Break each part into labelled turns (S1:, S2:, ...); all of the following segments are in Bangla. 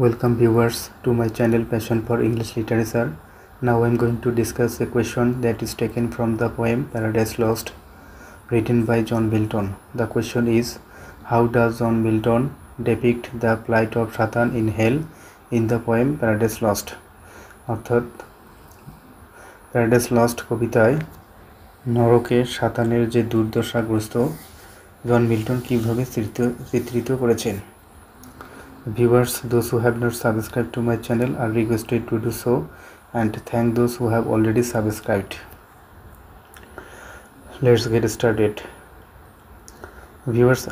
S1: Welcome viewers to my channel Passion for English Literature. Now I am going to discuss a question that is taken from the poem Paradise Lost written by John Milton. The question is how does John Milton depict the plight of Satan in hell in the poem Paradise Lost? অর্থাৎ প্যারাডাইস লস্ট কবিতায় নরকে সাতানের যে দুর্দশাগ্রস্ত জন মিল্টন কীভাবে চিত্রিত করেছেন viewers those who have not subscribed to my channel are requested to do so and thank those who have already subscribed let's get started viewers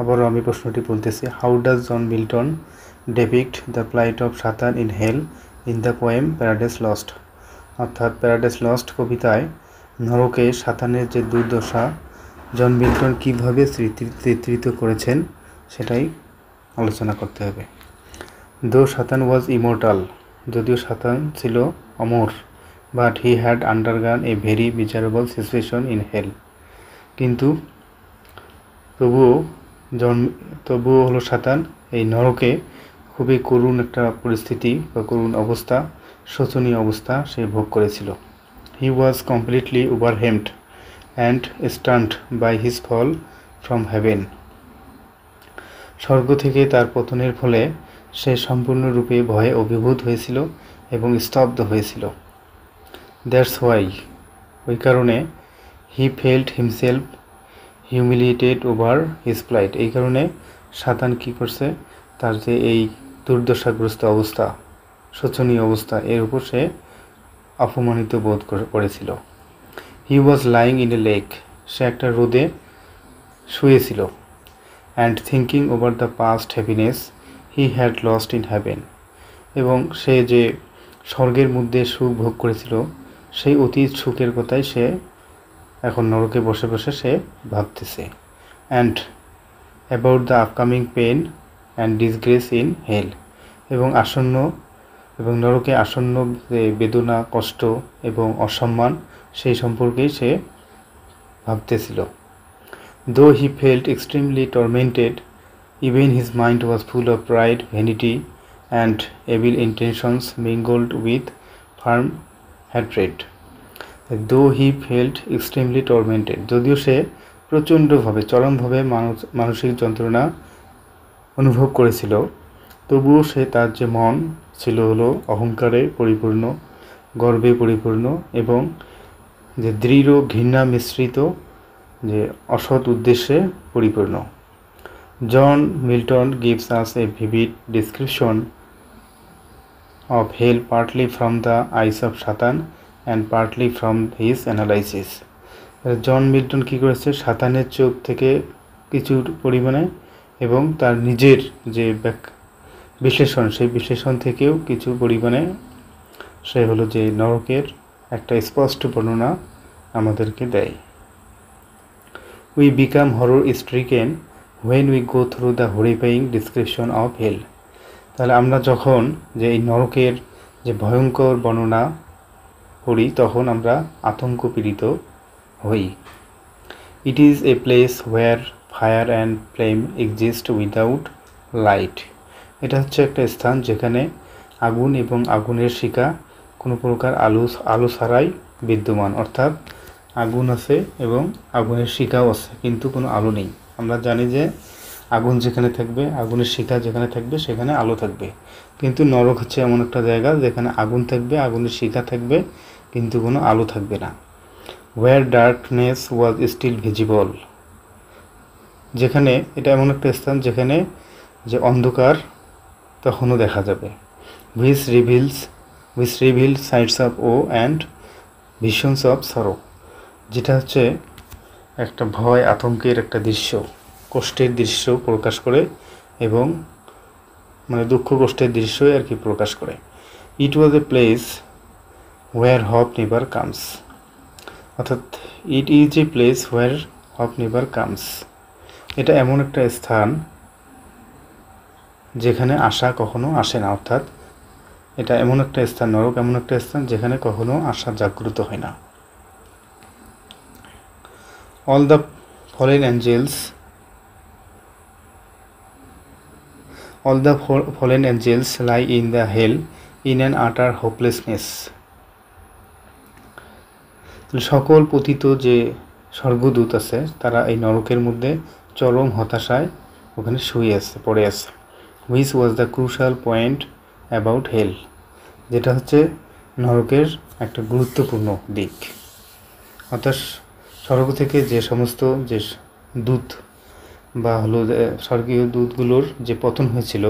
S1: আবার আমি প্রশ্নটি বলতেছি how does John Milton depict the plight of Satan in hell in the poem Paradise Lost অর্থাৎ প্যারাডাইস লস্ট কবিতায় নরকে সাতানের যে দুর্দশা জন মিল্টন কীভাবে চিত্রিত করেছেন সেটাই আলোচনা করতে হবে দো সাতান ওয়াজ ইমোর্টাল যদিও সাতান ছিল অমর but he had undergone a very miserable situation in hell কিন্তু তবুও জন্ম তবুও হলো সাতান এই নরকে খুবই করুণ একটা পরিস্থিতি বা করুণ অবস্থা শোচনীয় অবস্থা সে ভোগ করেছিল he was completely overwhelmed and stunned by his fall from heaven স্বর্গ থেকে তার পতনের ফলে সে সম্পূর্ণরূপে ভয়ে অভিভূত হয়েছিল এবং স্তব্ধ হয়েছিল দ্যাটস ওয়াই ওই কারণে he felt himself humiliated over his flight এই কারণে সাতান কী করছে তার যে এই দুর্দশাগ্রস্ত অবস্থা শোচনীয় অবস্থা এর উপর সে অপমানিত বোধ করেছিল he was lying in a lake সে একটা রোদে শুয়েছিল and thinking over the past happiness he had lost in heaven এবং সে যে স্বর্গের মধ্যে সুখ ভোগ করেছিল সেই অতীত সুখের কথাই সে এখন নরকে বসে বসে সে ভাবতেছে and about the upcoming pain and disgrace in hell এবং আসন্ন এবং নরকে আসন্ন যে বেদনা কষ্ট এবং অসম্মান সেই সম্পর্কেই সে ভাবতেছিল Though he felt extremely tormented, even his mind was full of pride, vanity, and evil intentions mingled with firm hatred. Though he felt extremely tormented, যদিও সে প্রচণ্ডভাবে চরমভাবে মানসিক যন্ত্রণা অনুভব করেছিল তবুও সে তার যে মন ছিল হলো অহংকারে পরিপূর্ণ গর্বে পরিপূর্ণ এবং যে দৃঢ় ঘৃণা মিশ্রিত যে অসৎ উদ্দেশ্যে পরিপূর্ণ John Milton gives us a vivid description of hell partly from the eyes of Satan and partly from his analysis John Milton কী করেছে সাতানের চোখ থেকে কিছু পরিমাণে এবং তার নিজের যে বিশ্লেষণ সেই বিশ্লেষণ থেকেও কিছু পরিমাণে সে হলো যে নরকের একটা স্পষ্ট বর্ণনা আমাদেরকে দেয় we become horror stricken when we go through the horrifying description of hell তাহলে আমরা যখন যে এই নরকের যে ভয়ঙ্কর বর্ণনা পড়ি তখন আমরা আতঙ্ক পীড়িত হই it is a place where fire and flame exist without light এটা হচ্ছে একটা স্থান যেখানে আগুন এবং আগুনের শিকা কোনো প্রকার আলো আলো ছাড়াই বিদ্যমান অর্থাৎ আগুন আছে এবং আগুনের শিখাও আছে কিন্তু কোনো আলো নেই আমরা জানি যে আগুন যেখানে থাকবে আগুনের শিখা যেখানে থাকবে সেখানে আলো থাকবে কিন্তু নরক হচ্ছে এমন একটা জায়গা যেখানে আগুন থাকবে আগুনের শিখা থাকবে কিন্তু কোনো আলো থাকবে না where darkness was still visible যেখানে এটা এমন একটা স্থান যেখানে যে অন্ধকার তখনও দেখা যাবে which reveals which reveal sights of woe and visions of sorrow যেটা হচ্ছে একটা ভয় আতঙ্কের একটা দৃশ্য কষ্টের দৃশ্য প্রকাশ করে এবং মানে দুঃখ কষ্টের দৃশ্য আর কি প্রকাশ করে it was a place where hope never comes অর্থাৎ it is a place where hope never comes এটা এমন একটা স্থান যেখানে আশা কখনো আসে না অর্থাৎ এটা এমন একটা স্থান নরক এমন একটা স্থান যেখানে কখনো আশা জাগ্রত হয় না all the fallen angels all the fallen angels lie in the hell in an utter hopelessness সকল পতিত যে স্বর্গদূত আছে তারা এই নরকের মধ্যে চরম হতাশায় ওখানে শুয়ে আছে পড়ে আছে which was the crucial point about hell যেটা হচ্ছে নরকের একটা গুরুত্বপূর্ণ দিক হতাশ স্বর্গ থেকে যে সমস্ত যে দূত বা হলো স্বর্গীয় দূতগুলোর যে পতন হয়েছিল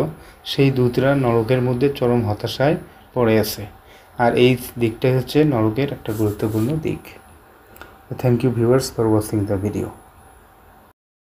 S1: সেই দূতরা নরকের মধ্যে চরম হতাশায় পড়ে আছে আর এই দিকটাই হচ্ছে নরকের একটা গুরুত্বপূর্ণ দিক thank you viewers for watching the video